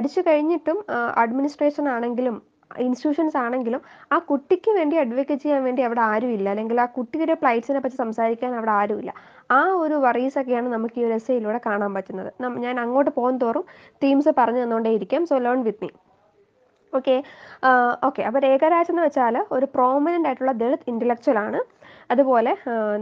പഠിച്ചു കഴിഞ്ഞിട്ടും അഡ്മിനിസ്ട്രേഷൻ ആണെങ്കിലും ഇൻസ്റ്റിറ്റ്യൂഷൻസ് ആണെങ്കിലും ആ കുട്ടിക്ക് വേണ്ടി അഡ്വക്കേറ്റ് ചെയ്യാൻ വേണ്ടി അവിടെ ആരും ഇല്ല അല്ലെങ്കിൽ ആ കുട്ടിയുടെ പ്ലൈറ്റ്സിനെ പറ്റി സംസാരിക്കാൻ അവിടെ ആരുമില്ല ആ ഒരു വറീസ് ഒക്കെയാണ് നമുക്ക് ഈ ഒരു എസ്സയിലൂടെ കാണാൻ പറ്റുന്നത് ഞാൻ അങ്ങോട്ട് പോകും തോറും തീംസ് പറഞ്ഞു ഇരിക്കാം so learn with me okay okay അപ്പോൾ രേഖരാജ് എന്ന് വെച്ചാൽ ഒരു പ്രോമിനൻ്റ് ആയിട്ടുള്ള ദളിത് ഇൻ്റലക്ച്വൽ ആണ് അതുപോലെ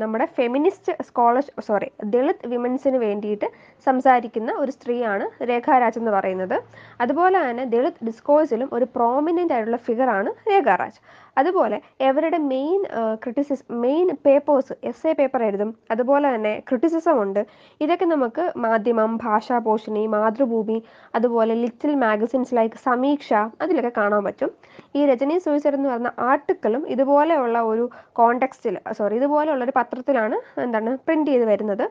നമ്മുടെ ഫെമിനിസ്റ്റ് സ്കോളർ സോറി ദളിത് വിമൻസിന് വേണ്ടിയിട്ട് സംസാരിക്കുന്ന ഒരു സ്ത്രീയാണ് രേഖാരാജ് എന്ന് പറയുന്നത് അതുപോലെ തന്നെ ദളിത് ഡിസ്കോഴ്സിലും ഒരു പ്രോമിനൻ്റ് ആയിട്ടുള്ള ഫിഗറാണ് രേഖാരാജ് അതുപോലെ എവരുടെ main critics main papers essay paper എഴുതും അതുപോലെ തന്നെ ക്രിറ്റിസിസം ഉണ്ട് ഇതൊക്കെ നമുക്ക് മാധ്യമം ഭാഷാ പോഷണി മാതൃഭൂമി അതുപോലെ ലിറ്റിൽ മാഗസിൻസ് ലൈക്ക് സമീക്ഷ അതിലൊക്കെ കാണാൻ പറ്റും ഈ രജനി സൂയിസൈഡ് എന്ന് പറഞ്ഞ ആർട്ടിക്കിളും ഇതുപോലെയുള്ള ഒരു കോണ്ടെക്സ്റ്റിൽ സോറി ഇതുപോലെയുള്ളൊരു പത്രത്തിലാണ് എന്താണ് പ്രിന്റ് ചെയ്ത് വരുന്നത്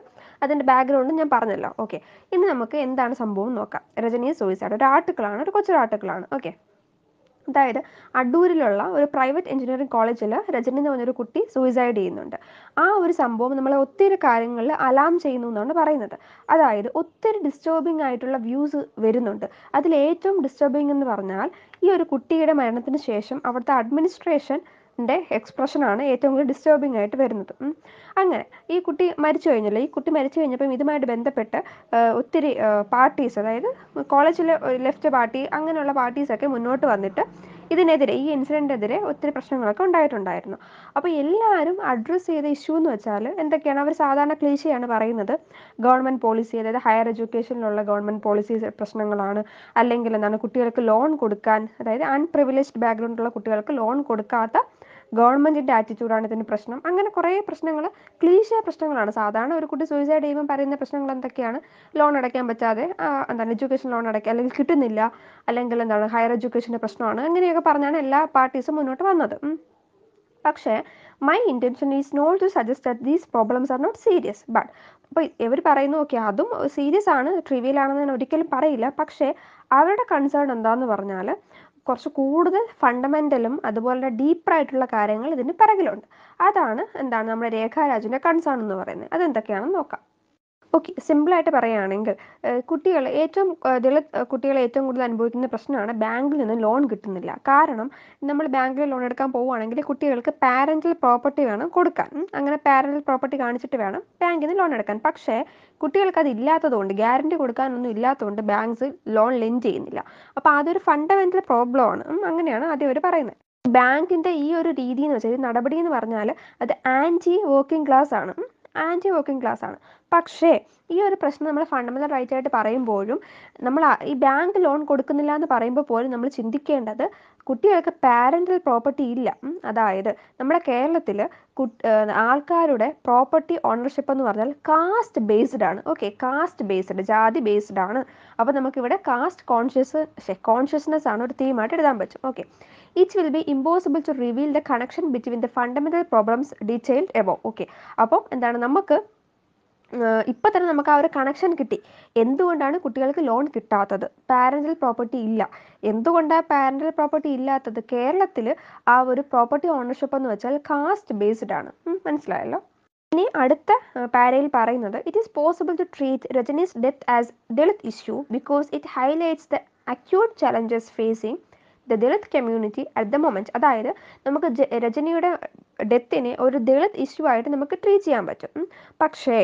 അതിൻ്റെ ബാക്ക്ഗ്രൗണ്ട് ഞാൻ പറഞ്ഞല്ലോ ഓക്കെ ഇനി നമുക്ക് എന്താണ് സംഭവം നോക്കാം രജനി സൂയിസൈഡ് ഒരു ആർട്ടിക്കിളാണ് ഒരു കൊച്ചൊരു ആർട്ടിക്കിളാണ് ഓക്കെ അതായത് അടൂരിലുള്ള ഒരു പ്രൈവറ്റ് എഞ്ചിനീയറിംഗ് കോളേജിൽ രജനി എന്ന് പറഞ്ഞൊരു കുട്ടി സൂയിസൈഡ് ചെയ്യുന്നുണ്ട് ആ ഒരു സംഭവം നമ്മളെ ഒത്തിരി കാര്യങ്ങളിൽ അലാം ചെയ്യുന്നു എന്നാണ് പറയുന്നത് അതായത് ഒത്തിരി ഡിസ്റ്റർബിംഗ് ആയിട്ടുള്ള വ്യൂസ് വരുന്നുണ്ട് അതിൽ ഏറ്റവും ഡിസ്റ്റർബിംഗ് എന്ന് പറഞ്ഞാൽ ഈ ഒരു കുട്ടിയുടെ മരണത്തിന് ശേഷം അവിടുത്തെ അഡ്മിനിസ്ട്രേഷൻ ൻ്റെ എക്സ്പ്രഷനാണ് ഏറ്റവും കൂടുതൽ ഡിസ്റ്റർബിംഗ് ആയിട്ട് വരുന്നത് അങ്ങനെ ഈ കുട്ടി മരിച്ചു കഴിഞ്ഞല്ലോ ഈ കുട്ടി മരിച്ചു കഴിഞ്ഞപ്പം ഇതുമായിട്ട് ബന്ധപ്പെട്ട് ഒത്തിരി പാർട്ടീസ് അതായത് കോളേജിലെ ലെഫ്റ്റ് പാർട്ടി അങ്ങനെയുള്ള പാർട്ടീസൊക്കെ മുന്നോട്ട് വന്നിട്ട് ഇതിനെതിരെ ഈ ഇൻസിഡൻറ്റിനെതിരെ ഒത്തിരി പ്രശ്നങ്ങളൊക്കെ ഉണ്ടായിട്ടുണ്ടായിരുന്നു അപ്പോൾ എല്ലാവരും അഡ്രസ്സ് ചെയ്ത ഇഷ്യൂ എന്ന് വെച്ചാൽ എന്തൊക്കെയാണ് അവർ സാധാരണ ക്ലീശയാണ് പറയുന്നത് ഗവൺമെൻറ് പോളിസി അതായത് ഹയർ എഡ്യൂക്കേഷനിലുള്ള ഗവൺമെൻറ് പോളിസീസ് പ്രശ്നങ്ങളാണ് അല്ലെങ്കിൽ എന്താണ് കുട്ടികൾക്ക് ലോൺ കൊടുക്കാൻ അതായത് ബാക്ക്ഗ്രൗണ്ട് ഉള്ള കുട്ടികൾക്ക് ലോൺ കൊടുക്കാത്ത ഗവൺമെന്റിന്റെ ആറ്റിറ്റ്യൂഡാണ് ഇതിന് പ്രശ്നം അങ്ങനെ കുറേ പ്രശ്നങ്ങൾ ക്ലീശ പ്രശ്നങ്ങളാണ് സാധാരണ ഒരു കുട്ടി സൂയിസൈഡ് ചെയ്യുമ്പോൾ പറയുന്ന പ്രശ്നങ്ങൾ എന്തൊക്കെയാണ് ലോൺ അടയ്ക്കാൻ പറ്റാതെ എന്താണ് എഡ്യൂക്കേഷൻ ലോൺ അടയ്ക്കുക അല്ലെങ്കിൽ കിട്ടുന്നില്ല അല്ലെങ്കിൽ എന്താണ് ഹയർ എഡ്യൂക്കേഷന്റെ പ്രശ്നമാണ് അങ്ങനെയൊക്കെ പറഞ്ഞാണ് എല്ലാ പാർട്ടീസും മുന്നോട്ട് വന്നത് പക്ഷേ my intention is not to suggest that these problems are not serious but അപ്പോൾ ഇവർ പറയുന്നു ഓക്കെ അതും സീരിയസ് ആണ് ട്രിവിയൽ ആണെന്ന് ഞാൻ ഒരിക്കലും പറയില്ല പക്ഷേ അവരുടെ കൺസേൺ എന്താന്ന് പറഞ്ഞാൽ കുറച്ച് കൂടുതൽ ഫണ്ടമെൻ്റലും അതുപോലെ ഡീപ്പറായിട്ടുള്ള കാര്യങ്ങൾ ഇതിന് പിറകിലുണ്ട് അതാണ് എന്താണ് നമ്മുടെ രേഖാരാജുവിൻ്റെ കൺസേൺ എന്ന് പറയുന്നത് അതെന്തൊക്കെയാണെന്ന് നോക്കാം ഓക്കെ സിമ്പിളായിട്ട് പറയുകയാണെങ്കിൽ കുട്ടികൾ ഏറ്റവും ദളിത് കുട്ടികൾ ഏറ്റവും കൂടുതൽ അനുഭവിക്കുന്ന പ്രശ്നമാണ് ബാങ്കിൽ നിന്ന് ലോൺ കിട്ടുന്നില്ല കാരണം നമ്മൾ ബാങ്കിൽ ലോൺ എടുക്കാൻ പോവുകയാണെങ്കിൽ കുട്ടികൾക്ക് പാരൻ്റൽ പ്രോപ്പർട്ടി വേണം കൊടുക്കാൻ അങ്ങനെ പാരൻ്റൽ പ്രോപ്പർട്ടി കാണിച്ചിട്ട് വേണം ബാങ്കിൽ നിന്ന് ലോൺ എടുക്കാൻ പക്ഷേ കുട്ടികൾക്ക് അത് ഇല്ലാത്തതുകൊണ്ട് ഗ്യാരണ്ടി കൊടുക്കാനൊന്നും ഇല്ലാത്തതുകൊണ്ട് ബാങ്ക്സ് ലോൺ ലെൻഡ് ചെയ്യുന്നില്ല അപ്പോൾ അതൊരു ഫണ്ടമെൻ്റൽ പ്രോബ്ലമാണ് അങ്ങനെയാണ് ആദ്യം അവർ പറയുന്നത് ബാങ്കിന്റെ ഈ ഒരു രീതി എന്ന് വെച്ചാൽ നടപടി എന്ന് പറഞ്ഞാൽ അത് ആൻറ്റി വർക്കിംഗ് ക്ലാസ് ആണ് ആൻറ്റി വർക്കിംഗ് ക്ലാസ് ആണ് പക്ഷേ ഈ ഒരു പ്രശ്നം നമ്മൾ ഫണ്ടമെൻ്റൽ റൈറ്റ് ആയിട്ട് പറയുമ്പോഴും നമ്മൾ ഈ ബാങ്ക് ലോൺ കൊടുക്കുന്നില്ല എന്ന് പറയുമ്പോൾ പോലും നമ്മൾ ചിന്തിക്കേണ്ടത് കുട്ടികൾക്ക് പാരൻ്റൽ പ്രോപ്പർട്ടി ഇല്ല അതായത് നമ്മുടെ കേരളത്തിൽ ആൾക്കാരുടെ പ്രോപ്പർട്ടി ഓണർഷിപ്പ് എന്ന് പറഞ്ഞാൽ കാസ്റ്റ് ബേസ്ഡ് ആണ് ഓക്കെ കാസ്റ്റ് ബേസ്ഡ് ജാതി ബേസ്ഡ് ആണ് അപ്പോൾ നമുക്കിവിടെ കാസ്റ്റ് കോൺഷ്യസ് കോൺഷ്യസ്നെസ് ആണ് ഒരു തീമായിട്ട് എഴുതാൻ പറ്റും okay it will be impossible to reveal the connection between the fundamental problems detailed above okay അപ്പം എന്താണ് നമുക്ക് ഇപ്പം തന്നെ നമുക്ക് ആ ഒരു കണക്ഷൻ കിട്ടി എന്തുകൊണ്ടാണ് കുട്ടികൾക്ക് ലോൺ കിട്ടാത്തത് പാരൻ്റൽ പ്രോപ്പർട്ടി ഇല്ല എന്തുകൊണ്ടാണ് പാരൻ്റൽ പ്രോപ്പർട്ടി ഇല്ലാത്തത് കേരളത്തിൽ ആ ഒരു പ്രോപ്പർട്ടി ഓണർഷിപ്പ് എന്ന് വെച്ചാൽ കാസ്റ്റ് ബേസ്ഡ് ആണ് മനസ്സിലായല്ലോ ഇനി അടുത്ത പാരയിൽ പറയുന്നത് it is possible to treat Rajani's death as Dalit issue because it highlights the acute challenges facing the Dalit community at the moment അതായത് നമുക്ക് രജനിയുടെ ഡെത്തിനെ ഒരു ദളിത് ഇഷ്യൂ ആയിട്ട് നമുക്ക് ട്രീറ്റ് ചെയ്യാൻ പറ്റും പക്ഷേ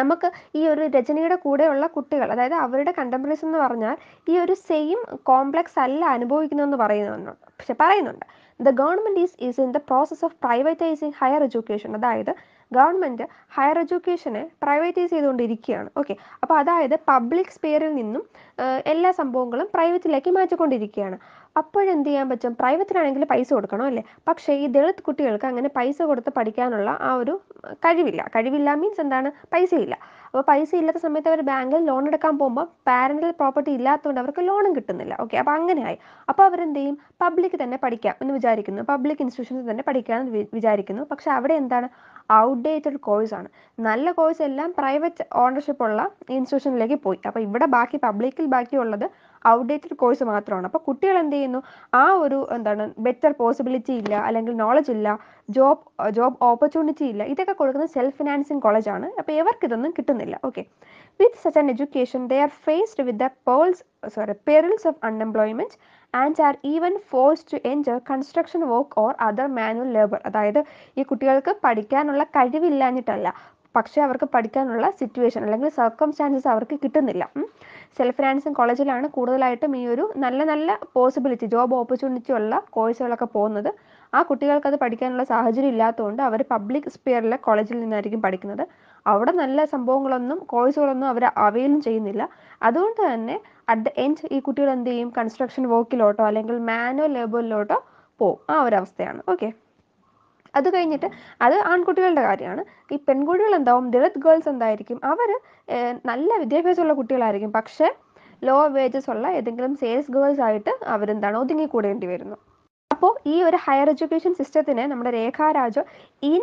നമുക്ക് ഈ ഒരു രചനയുടെ കൂടെയുള്ള കുട്ടികൾ അതായത് അവരുടെ കണ്ടംപററീസ് എന്ന് പറഞ്ഞാൽ ഈ ഒരു സെയിം കോംപ്ലക്സ് അല്ല അനുഭവിക്കുന്നതെന്ന് പറയുന്നുണ്ട് പക്ഷെ പറയുന്നുണ്ട് the government is is in the process of privatising higher education അതായത് ഗവൺമെൻറ് ഹയർ എഡ്യൂക്കേഷനെ പ്രൈവറ്റൈസ് ചെയ്തുകൊണ്ടിരിക്കുകയാണ് ഓക്കെ അപ്പോൾ അതായത് പബ്ലിക് സ്പെയറിൽ നിന്നും എല്ലാ സംഭവങ്ങളും പ്രൈവറ്റിലേക്ക് മാറ്റിക്കൊണ്ടിരിക്കുകയാണ് അപ്പോഴെന്ത് ചെയ്യാൻ പറ്റും പ്രൈവറ്റിലാണെങ്കിൽ പൈസ കൊടുക്കണം അല്ലേ പക്ഷേ ഈ ദളിത് കുട്ടികൾക്ക് അങ്ങനെ പൈസ കൊടുത്ത് പഠിക്കാനുള്ള ആ ഒരു കഴിവില്ല കഴിവില്ല മീൻസ് എന്താണ് പൈസയില്ല അപ്പോൾ പൈസ ഇല്ലാത്ത സമയത്ത് അവർ ബാങ്കിൽ ലോൺ എടുക്കാൻ പോകുമ്പോൾ പാരൻ്റൽ പ്രോപ്പർട്ടി ഇല്ലാത്തതുകൊണ്ട് അവർക്ക് ലോണും കിട്ടുന്നില്ല ഓക്കെ അപ്പോൾ അങ്ങനെയായി അപ്പോൾ അവരെന്ത് ചെയ്യും പബ്ലിക് തന്നെ പഠിക്കാം എന്ന് വിചാരിക്കുന്നു പബ്ലിക് ഇൻസ്റ്റിറ്റ്യൂഷൻസ് തന്നെ പഠിക്കാമെന്ന് വിചാരിക്കുന്നു പക്ഷേ അവിടെ എന്താണ് ഔട്ട്ഡേറ്റഡ് കോഴ്സാണ് നല്ല കോഴ്സ് എല്ലാം പ്രൈവറ്റ് ഓണർഷിപ്പ് ഉള്ള ഇൻസ്റ്റിറ്റ്യൂഷനിലേക്ക് പോയി അപ്പോൾ ഇവിടെ ബാക്കി പബ്ലിക്കിൽ ബാക്കിയുള്ളത് ഔട്ട്ഡേറ്റഡ് കോഴ്സ് മാത്രമാണ് അപ്പോൾ കുട്ടികൾ എന്ത് ചെയ്യുന്നു ആ ഒരു എന്താണ് ബെറ്റർ പോസിബിലിറ്റി ഇല്ല അല്ലെങ്കിൽ നോളജ് ഇല്ല ജോബ് ജോബ് ഓപ്പർച്യൂണിറ്റി ഇല്ല ഇതൊക്കെ കൊടുക്കുന്ന സെൽഫ് ഫിനാൻസിങ് കോളേജാണ് അപ്പോൾ ഇവർക്ക് ഇതൊന്നും കിട്ടുന്നില്ല okay with such an education they are faced with the pearls sorry perils of unemployment and are even force to enter construction work or other manual labour അതായത് ഈ കുട്ടികൾക്ക് പഠിക്കാനുള്ള കഴിവില്ലാഞ്ഞിട്ടല്ല പക്ഷേ അവർക്ക് പഠിക്കാനുള്ള സിറ്റുവേഷൻ അല്ലെങ്കിൽ സർക്കംസ്റ്റാൻസസ് അവർക്ക് കിട്ടുന്നില്ല സെൽഫ് ഫിനാൻസിങ് കോളേജിലാണ് കൂടുതലായിട്ടും ഈ ഒരു നല്ല നല്ല പോസിബിലിറ്റി ജോബ് ഓപ്പർച്യൂണിറ്റി ഉള്ള കോഴ്സുകളൊക്കെ പോകുന്നത് ആ കുട്ടികൾക്ക് അത് പഠിക്കാനുള്ള സാഹചര്യം ഇല്ലാത്തതുകൊണ്ട് അവർ പബ്ലിക് സ്പിയറിലെ കോളേജിൽ നിന്നായിരിക്കും പഠിക്കുന്നത് അവിടെ നല്ല സംഭവങ്ങളൊന്നും കോഴ്സുകളൊന്നും അവർ അവയിലും ചെയ്യുന്നില്ല അതുകൊണ്ട് തന്നെ അറ്റ് ദ എൻഡ് ഈ കുട്ടികൾ എന്ത് ചെയ്യും കൺസ്ട്രക്ഷൻ വർക്കിലോട്ടോ അല്ലെങ്കിൽ മാനുവൽ ലേബറിലോട്ടോ പോകും ആ ഒരു അവസ്ഥയാണ് ഓക്കെ അത് കഴിഞ്ഞിട്ട് അത് ആൺകുട്ടികളുടെ കാര്യമാണ് ഈ പെൺകുട്ടികൾ എന്താവും ദളിത് ഗേൾസ് എന്തായിരിക്കും അവർ നല്ല വിദ്യാഭ്യാസമുള്ള കുട്ടികളായിരിക്കും പക്ഷേ ലോ വേജസ് ഉള്ള ഏതെങ്കിലും സെയിൽസ് ഗേൾസ് ആയിട്ട് അവരെന്താണ് ഒതുങ്ങിക്കൂടേണ്ടി വരുന്നു അപ്പോൾ ഈ ഒരു ഹയർ എഡ്യൂക്കേഷൻ സിസ്റ്റത്തിനെ നമ്മുടെ Rekharaj 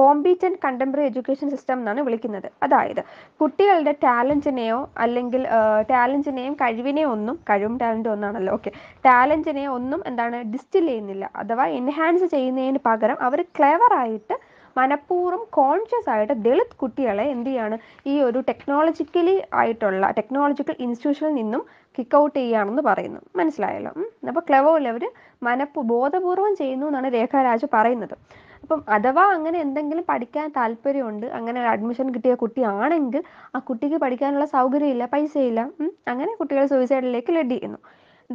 incompetent contemporary education system എന്നാണ് വിളിക്കുന്നത് അതായത് കുട്ടികളുടെ ടാലൻറ്റിനെയോ അല്ലെങ്കിൽ ടാലൻറ്റിനെയും കഴിവിനെയോ ഒന്നും കഴിവും ടാലൻറ്റും ഒന്നാണല്ലോ ഓക്കെ ടാലൻറ്റിനെ ഒന്നും എന്താണ് ഡിസ്റ്റിൽ ചെയ്യുന്നില്ല അഥവാ എൻഹാൻസ് ചെയ്യുന്നതിന് പകരം അവർ ക്ലെവറായിട്ട് മനഃപൂർവ്വം കോൺഷ്യസ് ആയിട്ട് ദളിത് കുട്ടികളെ എന്ത് ചെയ്യാണ് ഈ ഒരു ടെക്നോളജിക്കലി ആയിട്ടുള്ള ടെക്നോളജിക്കൽ ഇൻസ്റ്റിറ്റ്യൂഷനിൽ നിന്നും കിക്ക് ഔട്ട് ചെയ്യുകയാണെന്ന് പറയുന്നു മനസ്സിലായല്ലോ അപ്പോൾ ക്ലെവറിൽ അവർ മനഃ ബോധപൂർവം ചെയ്യുന്നു എന്നാണ് രേഖാരാജ് പറയുന്നത് അപ്പം അഥവാ അങ്ങനെ എന്തെങ്കിലും പഠിക്കാൻ താല്പര്യമുണ്ട് അങ്ങനെ അഡ്മിഷൻ കിട്ടിയ കുട്ടിയാണെങ്കിൽ ആ കുട്ടിക്ക് പഠിക്കാനുള്ള സൗകര്യമില്ല പൈസയില്ല അങ്ങനെ കുട്ടികൾ സൂയിസൈഡിലേക്ക് ലെഡ് ചെയ്യുന്നു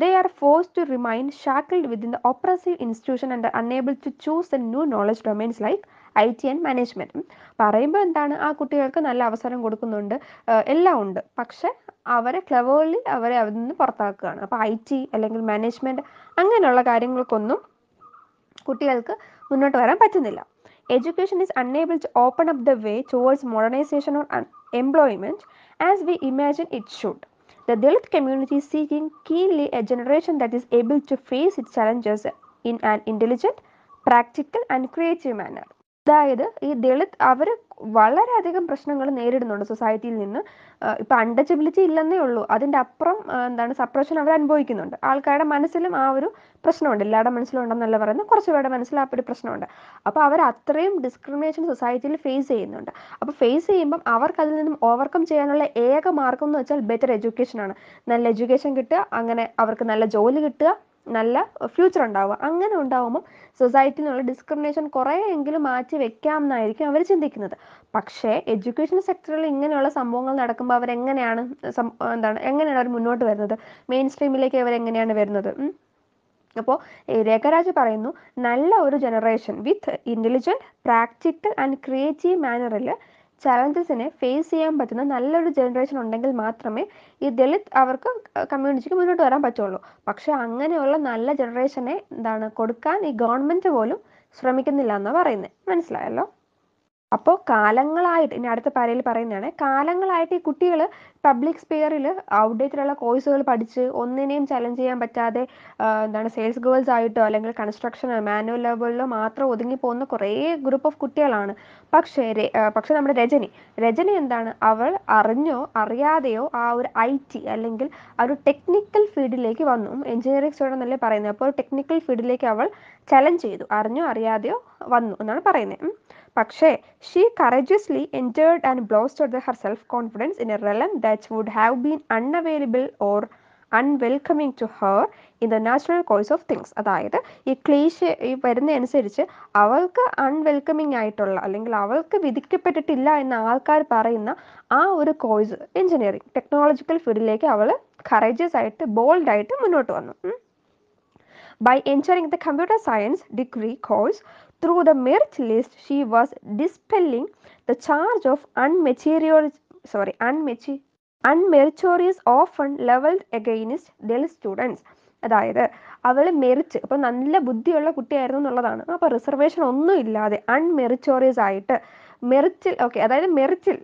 they are force to remain shackled within the oppressive institution and unable to choose the new knowledge domains like I T and മാനേജ്മെൻറ്റും പറയുമ്പോൾ എന്താണ് ആ കുട്ടികൾക്ക് നല്ല അവസരം കൊടുക്കുന്നുണ്ട് എല്ലാം ഉണ്ട് പക്ഷെ അവരെ ക്ലവേർലി അവരെ അതിൽ നിന്ന് പുറത്താക്കുകയാണ് അപ്പോൾ ഐ ടി അല്ലെങ്കിൽ മാനേജ്മെന്റ് അങ്ങനെയുള്ള കാര്യങ്ങൾക്കൊന്നും കുട്ടികൾക്ക് മുന്നോട്ട് വരാൻ പറ്റുന്നില്ല education is unable to open up the way towards modernisation or employment as we imagine it should the Dalit community is seeking a generation that is is to face face challenges in an an practical and creative creative അതായത് ഈ ദളിത് അവർ വളരെയധികം പ്രശ്നങ്ങൾ നേരിടുന്നുണ്ട് സൊസൈറ്റിയിൽ നിന്ന് ഇപ്പൊ untouchability ഇല്ലെന്നേ ഉള്ളൂ അതിൻ്റെ അപ്പുറം എന്താണ് സപ്രഷൻ അവർ അനുഭവിക്കുന്നുണ്ട് ആൾക്കാരുടെ മനസ്സിലും ആ ഒരു പ്രശ്നമുണ്ട് എല്ലാവരുടെ മനസ്സിലും ഉണ്ടെന്നല്ല പറയുന്നത് കുറച്ച് പേരുടെ മനസ്സിൽ ആ ഒരു പ്രശ്നമുണ്ട് അപ്പോൾ അവർ അത്രയും ഡിസ്ക്രിമിനേഷൻ സൊസൈറ്റിയിൽ ഫേസ് ചെയ്യുന്നുണ്ട് അപ്പോൾ ഫേസ് ചെയ്യുമ്പം അവർക്ക് അതിൽ നിന്നും ഓവർകം ചെയ്യാനുള്ള ഏക മാർഗം എന്ന് വെച്ചാൽ ബെറ്റർ ആണ് നല്ല എഡ്യൂക്കേഷൻ കിട്ടുക അങ്ങനെ അവർക്ക് നല്ല ജോലി കിട്ടുക നല്ല ഫ്യൂച്ചർ ഉണ്ടാവുക അങ്ങനെ ഉണ്ടാവുമ്പോൾ സൊസൈറ്റിയിൽ നിന്നുള്ള ഡിസ്ക്രിമിനേഷൻ കുറേയെങ്കിലും മാറ്റി വെക്കാം എന്നായിരിക്കും അവർ ചിന്തിക്കുന്നത് പക്ഷേ എഡ്യൂക്കേഷൻ സെക്ടറിൽ ഇങ്ങനെയുള്ള സംഭവങ്ങൾ നടക്കുമ്പോൾ അവരെങ്ങനെയാണ് എന്താണ് എങ്ങനെയാണ് അവർ മുന്നോട്ട് വരുന്നത് മെയിൻ സ്ട്രീമിലേക്ക് അവരെങ്ങനെയാണ് വരുന്നത് അപ്പോൾ രേഖരാജ് പറയുന്നു നല്ല ഒരു generation with intelligent practical and creative മാനറിൽ ചലഞ്ചസിനെ ഫേസ് ചെയ്യാൻ പറ്റുന്ന നല്ലൊരു ജനറേഷൻ ഉണ്ടെങ്കിൽ മാത്രമേ ഈ ദളിത് അവർക്ക് കമ്മ്യൂണിറ്റിക്ക് മുന്നോട്ട് വരാൻ പറ്റുള്ളൂ പക്ഷേ അങ്ങനെയുള്ള നല്ല ജനറേഷനെ എന്താണ് കൊടുക്കാൻ ഈ ഗവൺമെൻറ് പോലും ശ്രമിക്കുന്നില്ല എന്നാണ് പറയുന്നത് മനസ്സിലായല്ലോ അപ്പോൾ കാലങ്ങളായിട്ട് ഇനി അടുത്ത പാരയിൽ പറയുന്നതാണ് കാലങ്ങളായിട്ട് ഈ കുട്ടികൾ പബ്ലിക് സ്പെയറിൽ ഔട്ട്ഡേറ്റഡുള്ള കോഴ്സുകൾ പഠിച്ച് ഒന്നിനെയും ചലഞ്ച് ചെയ്യാൻ പറ്റാതെ എന്താണ് സെയിൽസ് ഗേൾസ് ആയിട്ടോ അല്ലെങ്കിൽ കൺസ്ട്രക്ഷൻ മാനുവൽ ലെവലിലോ മാത്രം ഒതുങ്ങി പോകുന്ന കുറേ ഗ്രൂപ്പ് ഓഫ് കുട്ടികളാണ് പക്ഷേ പക്ഷെ നമ്മുടെ രജനി രജനി എന്താണ് അവൾ അറിഞ്ഞോ അറിയാതെയോ ആ ഒരു ഐ ടി അല്ലെങ്കിൽ ആ ഒരു ടെക്നിക്കൽ ഫീൽഡിലേക്ക് വന്നു എഞ്ചിനീയറിംഗ് സ്റ്റുഡൻ്റ് എന്നല്ലേ പറയുന്നത് അപ്പോൾ ടെക്നിക്കൽ ഫീൽഡിലേക്ക് അവൾ ചലഞ്ച് ചെയ്തു അറിഞ്ഞോ അറിയാതെയോ വന്നു എന്നാണ് പറയുന്നത് പക്ഷേ she courageously entered and bolstered her self confidence in a realm that would have been unavailable or unwelcoming to her in the natural course of things അതായത് ഈ ക്ലീഷ് ഈ വരുന്നതനുസരിച്ച് അവൾക്ക് അൺവെൽക്കമിങ് ആയിട്ടുള്ള അല്ലെങ്കിൽ അവൾക്ക് വിധിക്കപ്പെട്ടിട്ടില്ല എന്ന ആൾക്കാർ പറയുന്ന ആ ഒരു കോഴ്സ് എഞ്ചിനീയറിംഗ് ടെക്നോളജിക്കൽ ഫീൽഡിലേക്ക് അവൾ കറേജസ് ആയിട്ട് ബോൾഡായിട്ട് മുന്നോട്ട് വന്നു by ensuring the computer science degree course Through the merit list, she was dispelling the charge of unmaterial, sorry, unmaterial unmeritorious often levelled against ഡെൽ സ്റ്റുഡൻസ് അതായത് അവൾ മെറിച്ച് അപ്പോൾ നല്ല ബുദ്ധിയുള്ള കുട്ടിയായിരുന്നു എന്നുള്ളതാണ് അപ്പോൾ റിസർവേഷൻ ഒന്നും ഇല്ലാതെ അൺമെറിച്ചോറിയസ് ആയിട്ട് മെറിച്ചിൽ ഓക്കെ അതായത് മെറിച്ചിൽ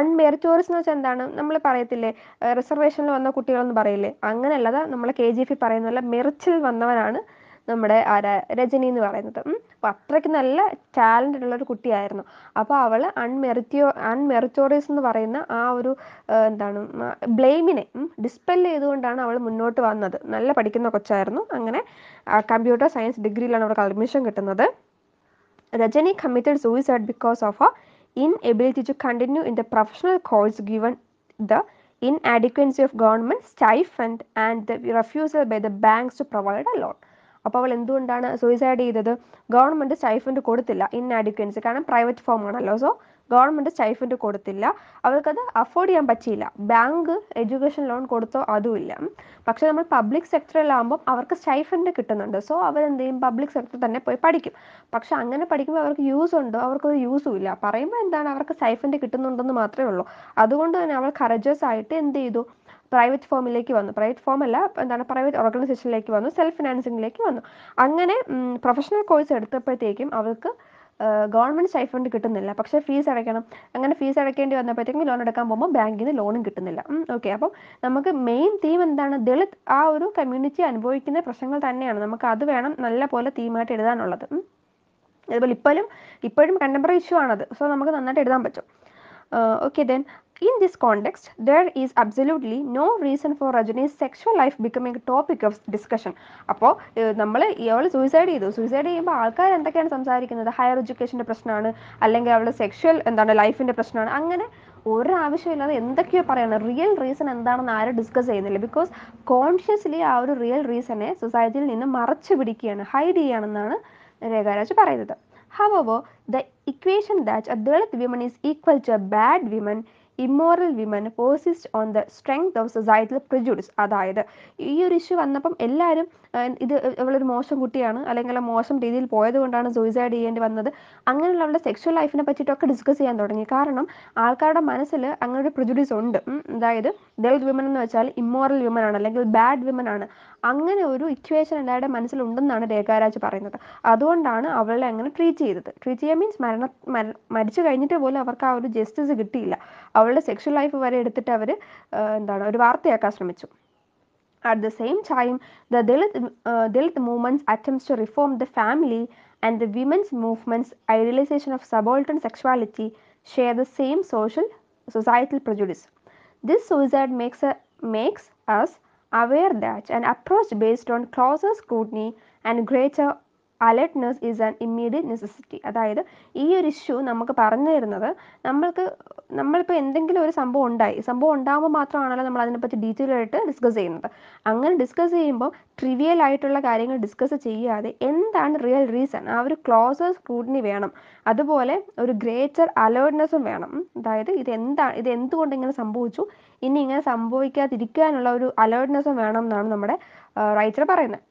അൺമെറിച്ചോറിയസ് എന്ന് വെച്ചാൽ എന്താണ് നമ്മൾ പറയത്തില്ലേ റിസർവേഷനിൽ വന്ന കുട്ടികളെന്ന് പറയില്ലേ അങ്ങനെയല്ലതാ നമ്മൾ കെ ജി എഫിൽ പറയുന്നതല്ല മെറിച്ചിൽ വന്നവനാണ് നമ്മുടെ ആരാ രജനി എന്ന് പറയുന്നത് അപ്പം അത്രയ്ക്ക് നല്ല ടാലൻ്റ് ഉള്ള ഒരു കുട്ടിയായിരുന്നു അപ്പോൾ അവൾ അൺമെറിറ്റോ അൺമെറിറ്റോറിയസ് എന്ന് പറയുന്ന ആ ഒരു എന്താണ് ബ്ലെയിമിനെ ഡിസ്പെൽ ചെയ്തുകൊണ്ടാണ് അവൾ മുന്നോട്ട് വന്നത് നല്ല പഠിക്കുന്ന കൊച്ചായിരുന്നു അങ്ങനെ കമ്പ്യൂട്ടർ സയൻസ് ഡിഗ്രിയിലാണ് അവൾക്ക് അഡ്മിഷൻ കിട്ടുന്നത് Rajani committed suicide because of inability to continue in the professional course given the in inadequacy of government stipend and the refusal by the banks to provide a loan അപ്പോൾ അവൾ എന്തുകൊണ്ടാണ് suicide ചെയ്തത് government stipend കൊടുത്തില്ല in inadequacy കാരണം private form ആണല്ലോ so government stipend കൊടുത്തില്ല അവർക്കത് afford ചെയ്യാൻ പറ്റിയില്ല ബാങ്ക് എഡ്യൂക്കേഷൻ ലോൺ കൊടുത്തോ അതുമില്ല പക്ഷേ നമ്മൾ പബ്ലിക് സെക്ടറിലാകുമ്പോൾ അവർക്ക് സ്റ്റൈഫൻഡ് കിട്ടുന്നുണ്ട് സോ അവരെന്ത് ചെയ്യും പബ്ലിക് സെക്ടറിൽ തന്നെ പോയി പഠിക്കും പക്ഷെ അങ്ങനെ പഠിക്കുമ്പോൾ അവർക്ക് യൂസ് ഉണ്ടോ അവർക്കൊരു യൂസും ഇല്ല പറയുമ്പോൾ എന്താണ് അവർക്ക് സ്റ്റൈഫൻഡ് കിട്ടുന്നുണ്ടെന്ന് മാത്രമേ ഉള്ളൂ അതുകൊണ്ട് തന്നെ അവൾ കറേജസ് ആയിട്ട് എന്ത് ചെയ്തു പ്രൈവറ്റ് ഫോമിലേക്ക് വന്നു പ്രൈവറ്റ് ഫോം അല്ല എന്താണ് പ്രൈവറ്റ് ഓർഗനൈസേഷനിലേക്ക് വന്നു സെൽഫ് ഫിനാൻസിങ്ങിലേക്ക് വന്നു അങ്ങനെ പ്രൊഫഷണൽ കോഴ്സ് എടുത്തപ്പോഴത്തേക്കും അവർക്ക് ഗവൺമെൻറ് സ്റ്റൈഫണ്ട് കിട്ടുന്നില്ല പക്ഷേ ഫീസ് അടയ്ക്കണം അങ്ങനെ ഫീസ് അടയ്ക്കേണ്ടി വന്നപ്പോഴത്തേക്കും ലോൺ എടുക്കാൻ പോകുമ്പോൾ ബാങ്കിൽ നിന്ന് ലോണും കിട്ടുന്നില്ല ഓക്കെ അപ്പം നമുക്ക് മെയിൻ തീം എന്താണ് ദളിത് ആ ഒരു കമ്മ്യൂണിറ്റി അനുഭവിക്കുന്ന പ്രശ്നങ്ങൾ തന്നെയാണ് നമുക്ക് അത് വേണം നല്ല പോലെ തീമായിട്ട് എഴുതാനുള്ളത് അതുപോലെ ഇപ്പോഴും ഇപ്പോഴും കണ്ടംപററി ഇഷ്യൂ ആണത് സോ നമുക്ക് നന്നായിട്ട് എഴുതാൻ പറ്റും okay then In this context, there is absolutely no reason for Rajini's sexual life becoming a topic of discussion. അപ്പോൾ നമ്മൾ ഇയാൾ സൂയിസൈഡ് ചെയ്തു സൂയിസൈഡ് ചെയ്യുമ്പോൾ ആൾക്കാർ എന്തൊക്കെയാണ് സംസാരിക്കുന്നത് ഹയർ എഡ്യൂക്കേഷൻ്റെ പ്രശ്നമാണ് അല്ലെങ്കിൽ അവളുടെ സെക്ഷൽ എന്താണ് ലൈഫിൻ്റെ പ്രശ്നമാണ് അങ്ങനെ ഒരാവശ്യമില്ലാതെ എന്തൊക്കെയോ പറയുന്നത് റിയൽ റീസൺ എന്താണെന്ന് ആരും ഡിസ്കസ് ചെയ്യുന്നില്ല ബിക്കോസ് കോൺഷ്യസ്ലി ആ ഒരു റിയൽ റീസണെ സൊസൈറ്റിയിൽ നിന്ന് മറച്ചു പിടിക്കുകയാണ് ഹൈഡ് ചെയ്യുകയാണെന്നാണ് രേഖാരാജ് പറയുന്നത് However, the equation that a Dalit woman is equal to a bad woman immoral women persist on the strength of societal prejudice അതായത് ഈ ഒരു ഇഷ്യൂ വന്നപ്പം എല്ലാവരും ഇത് അവളൊരു മോശം കുട്ടിയാണ് അല്ലെങ്കിൽ മോശം രീതിയിൽ പോയത് കൊണ്ടാണ് സൂയിസൈഡ് ചെയ്യേണ്ടി വന്നത് അങ്ങനെയുള്ളവരുടെ സെക്ഷൽ ലൈഫിനെ പറ്റിയിട്ടൊക്കെ ഡിസ്കസ് ചെയ്യാൻ തുടങ്ങി കാരണം ആൾക്കാരുടെ മനസ്സിൽ അങ്ങനെ ഒരു പ്രിജുഡിസ് ഉണ്ട് അതായത് ദളിത് വിമൻ എന്ന് വെച്ചാൽ ഇമ്മോറൽ വിമൻ ആണ് അല്ലെങ്കിൽ ബാഡ് വിമൻ ആണ് അങ്ങനെ ഒരു ഇക്വേഷൻ എല്ലാവരുടെ മനസ്സിലുണ്ടെന്നാണ് രേഖാരാജ് പറയുന്നത് അതുകൊണ്ടാണ് അവളെ അങ്ങനെ ട്രീറ്റ് ചെയ്തത് ട്രീറ്റ് ചെയ്യുക മീൻസ് മരണ മരിച്ചു കഴിഞ്ഞിട്ട് പോലും അവർക്ക് ആ ഒരു ജസ്റ്റിസ് കിട്ടിയില്ല അവൾ അവളുടെ സെക്ഷൽ ലൈഫ് വരെ എടുത്തിട്ട് അവർ എന്താണ് ഒരു വാർത്തയാക്കാൻ ശ്രമിച്ചു At the same time, the Dalit, uh, Dalit movement's attempts to reform the family and the women's movement's idealization of subaltern sexuality share the same social societal prejudice. This suicide makes, a, makes us aware that an approach based on closer scrutiny and greater alertness is an immediate necessity അതായത് ഈ ഒരു issue നമുക്ക് പറഞ്ഞു തരുന്നത് നമ്മൾക്ക് നമ്മളിപ്പോൾ എന്തെങ്കിലും ഒരു സംഭവം ഉണ്ടായി സംഭവം ഉണ്ടാകുമ്പോൾ മാത്രമാണല്ലോ നമ്മൾ അതിനെപ്പറ്റി ഡീറ്റെയിൽ ആയിട്ട് ഡിസ്കസ് ചെയ്യുന്നത് അങ്ങനെ ഡിസ്കസ് ചെയ്യുമ്പോൾ ട്രിവിയൽ ആയിട്ടുള്ള കാര്യങ്ങൾ ഡിസ്കസ് ചെയ്യാതെ എന്താണ് റിയൽ റീസൺ ആ ഒരു ക്ലോസർ സ്ക്രൂട്ടിനി വേണം അതുപോലെ ഒരു ഗ്രേറ്റർ അലേർട്ട്നെസ്സും വേണം അതായത് ഇത് എന്താണ് ഇത് എന്തുകൊണ്ട് ഇങ്ങനെ സംഭവിച്ചു ഇനി ഇങ്ങനെ സംഭവിക്കാതിരിക്കാനുള്ള ഒരു അലേർട്ട്നെസ്സും വേണം എന്നാണ് നമ്മുടെ റൈറ്റർ പറയുന്നത്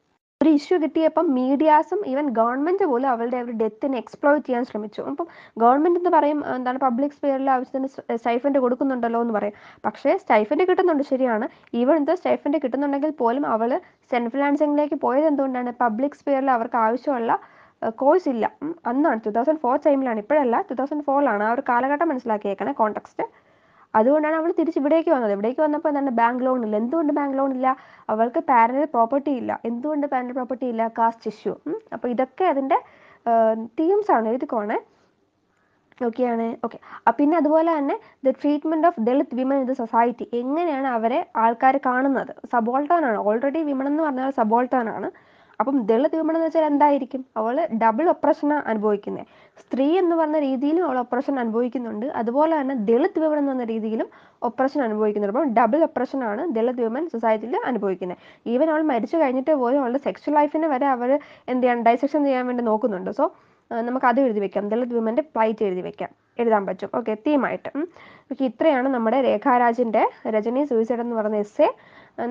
ഒരു ഇഷ്യൂ കിട്ടിയപ്പം മീഡിയാസും ഈവൻ ഗവൺമെന്റ് പോലും അവരുടെ ഒരു ഡെത്തിനെ എക്സ്പ്ലോയിറ്റ് ചെയ്യാൻ ശ്രമിച്ചു അപ്പം ഗവൺമെന്റ് എന്ന് പറയും എന്താണ് പബ്ലിക് സ്പെയറിൽ ആവശ്യത്തിന് സ്റ്റൈഫൻഡ് കൊടുക്കുന്നുണ്ടല്ലോ എന്ന് പറയും പക്ഷേ സ്റ്റൈഫൻഡ് കിട്ടുന്നുണ്ട് ശരിയാണ് ഈവൻ എന്തോ സ്റ്റൈഫൻഡ് കിട്ടുന്നുണ്ടെങ്കിൽ പോലും അവൾ സെൽഫ് ഫിനാൻസിങ്ങിലേക്ക് പോയത് എന്തുകൊണ്ടാണ് പബ്ലിക് സ്പെയറിൽ അവർക്ക് ആവശ്യമുള്ള കോഴ്സ് ഇല്ല അന്നാണ് ടു തൗസൻഡ് ഫോർ ടൈമിലാണ് ഇപ്പോഴല്ല ടു തൗസൻഡ് ഫോറിലാണ് ആ ഒരു കാലഘട്ടം മനസ്സിലാക്കിയേക്കണേ കോൺടെക്സ്റ്റ് അതുകൊണ്ടാണ് അവൾ തിരിച്ച് ഇവിടേക്ക് വന്നത് ഇവിടേക്ക് വന്നപ്പോൾ എന്താണ് ബാങ്ക് ലോൺ ഇല്ല എന്തുകൊണ്ട് ബാങ്ക് ലോൺ ഇല്ല അവൾക്ക് പാരനൽ പ്രോപ്പർട്ടി ഇല്ല എന്തുകൊണ്ട് പാരനൽ പ്രോപ്പർട്ടി ഇല്ല കാസ്റ്റ് ഇഷ്യൂ അപ്പോൾ ഇതൊക്കെ അതിൻ്റെ തീംസ് ആണ് എഴുതിക്കോണേ ഓക്കെയാണ് ഓക്കെ പിന്നെ അതുപോലെ തന്നെ the treatment of Dalit women in the society എങ്ങനെയാണ് അവരെ ആൾക്കാർ കാണുന്നത് സബോൾട്ടാനാണ് ഓൾറെഡി വിമൻ എന്ന് പറഞ്ഞാൽ സബോൾട്ടാനാണ് അപ്പം ദളിത് വിമൺ എന്ന് വെച്ചാൽ എന്തായിരിക്കും അവൾ ഡബിൾ ഒപ്രഷൻ അനുഭവിക്കുന്നത് സ്ത്രീ എന്ന് പറഞ്ഞ രീതിയിലും അവൾ ഒപ്രഷൻ അനുഭവിക്കുന്നുണ്ട് അതുപോലെ തന്നെ ദളിത് വിമൺ എന്ന് പറഞ്ഞ രീതിയിലും ഒപ്രഷൻ അനുഭവിക്കുന്നുണ്ട് അപ്പം ഡബിൾ ഒപ്രഷൻ ആണ് ദളിത് വിമൻ സൊസൈറ്റിയിൽ അനുഭവിക്കുന്നത് ഈവൻ അവൾ മരിച്ചു കഴിഞ്ഞിട്ട് പോലും അവളുടെ സെക്ഷൽ ലൈഫിനെ വരെ അവർ എന്ത് ചെയ്യാൻ ഡൈസെക്ഷൻ ചെയ്യാൻ വേണ്ടി നോക്കുന്നുണ്ട് സോ നമുക്ക് അത് എഴുതി വെക്കാം ദളിത് വിമന്റെ പ്ലൈറ്റ് എഴുതി വെക്കാം എഴുതാൻ പറ്റും ഓക്കെ തീമായിട്ട് ഇത്രയാണ് നമ്മുടെ രേഖാരാജിന്റെ രജനി സൂയിസൈഡ് എന്ന് പറഞ്ഞ എസ്സേ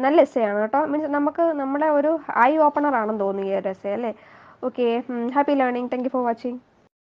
നല്ല എസ്സേയാണ് കേട്ടോ മീൻസ് നമുക്ക് നമ്മുടെ ഒരു ഐ ഓപ്പണർ ആണെന്ന് തോന്നുന്നു ഈ ഒരു എസ്സേ അല്ലേ okay happy learning thank you for watching